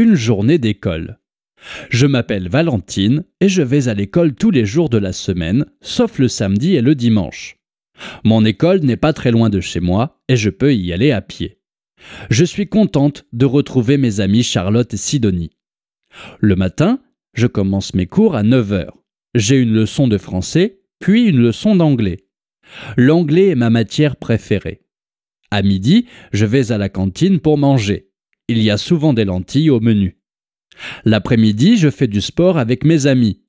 une journée d'école. Je m'appelle Valentine et je vais à l'école tous les jours de la semaine, sauf le samedi et le dimanche. Mon école n'est pas très loin de chez moi et je peux y aller à pied. Je suis contente de retrouver mes amis Charlotte et Sidonie. Le matin, je commence mes cours à 9h. J'ai une leçon de français, puis une leçon d'anglais. L'anglais est ma matière préférée. À midi, je vais à la cantine pour manger il y a souvent des lentilles au menu. L'après-midi, je fais du sport avec mes amis.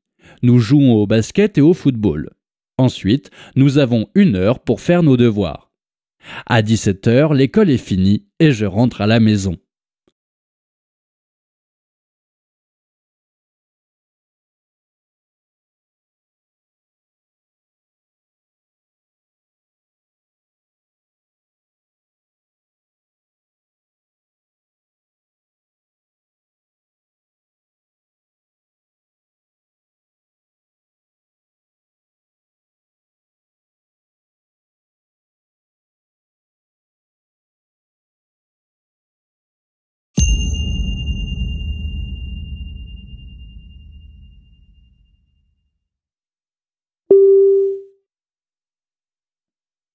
Nous jouons au basket et au football. Ensuite, nous avons une heure pour faire nos devoirs. À 17h, l'école est finie et je rentre à la maison.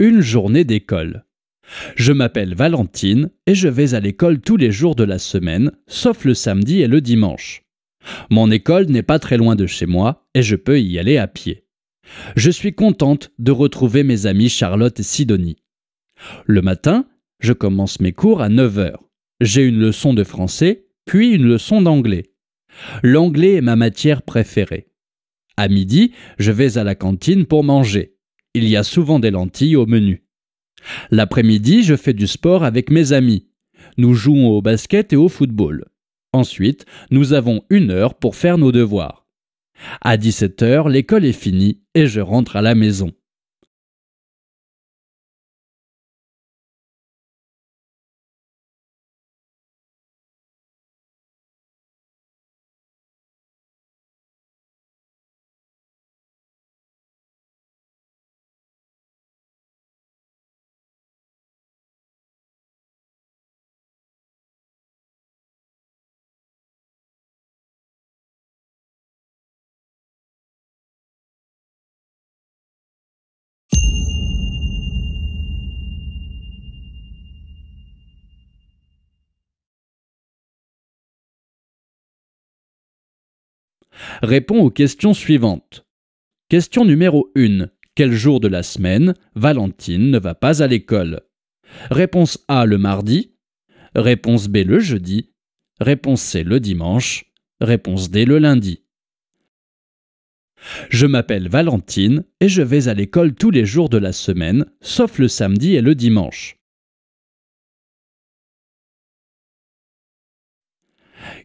une journée d'école. Je m'appelle Valentine et je vais à l'école tous les jours de la semaine, sauf le samedi et le dimanche. Mon école n'est pas très loin de chez moi et je peux y aller à pied. Je suis contente de retrouver mes amis Charlotte et Sidonie. Le matin, je commence mes cours à 9h. J'ai une leçon de français, puis une leçon d'anglais. L'anglais est ma matière préférée. À midi, je vais à la cantine pour manger il y a souvent des lentilles au menu. L'après-midi, je fais du sport avec mes amis. Nous jouons au basket et au football. Ensuite, nous avons une heure pour faire nos devoirs. À 17h, l'école est finie et je rentre à la maison. Réponds aux questions suivantes. Question numéro 1. Quel jour de la semaine Valentine ne va pas à l'école Réponse A le mardi. Réponse B le jeudi. Réponse C le dimanche. Réponse D le lundi. Je m'appelle Valentine et je vais à l'école tous les jours de la semaine, sauf le samedi et le dimanche.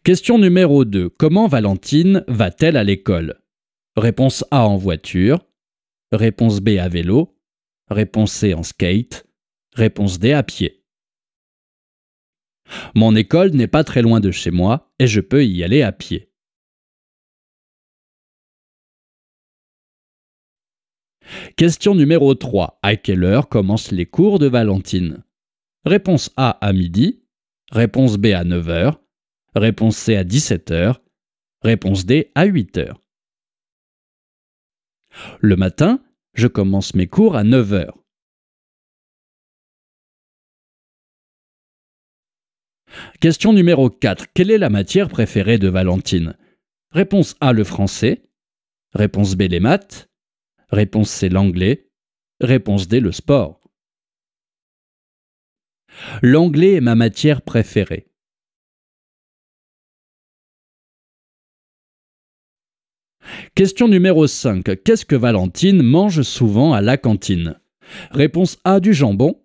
Question numéro 2. Comment Valentine va-t-elle à l'école Réponse A en voiture. Réponse B à vélo. Réponse C en skate. Réponse D à pied. Mon école n'est pas très loin de chez moi et je peux y aller à pied. Question numéro 3. À quelle heure commencent les cours de Valentine Réponse A à midi. Réponse B à 9h. Réponse C à 17h. Réponse D à 8h. Le matin, je commence mes cours à 9h. Question numéro 4. Quelle est la matière préférée de Valentine Réponse A, le français. Réponse B, les maths. Réponse C, l'anglais. Réponse D, le sport. L'anglais est ma matière préférée. Question numéro 5. Qu'est-ce que Valentine mange souvent à la cantine Réponse A du jambon.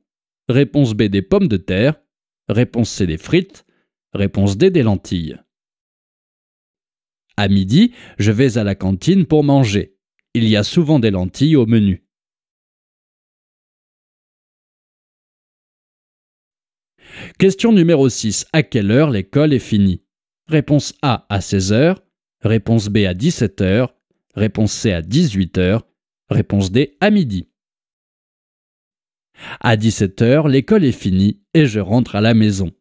Réponse B des pommes de terre. Réponse C des frites. Réponse D des lentilles. À midi, je vais à la cantine pour manger. Il y a souvent des lentilles au menu. Question numéro 6. À quelle heure l'école est finie Réponse A à 16h, réponse B à 17h, Réponse C à 18h. Réponse D à midi. À 17h, l'école est finie et je rentre à la maison.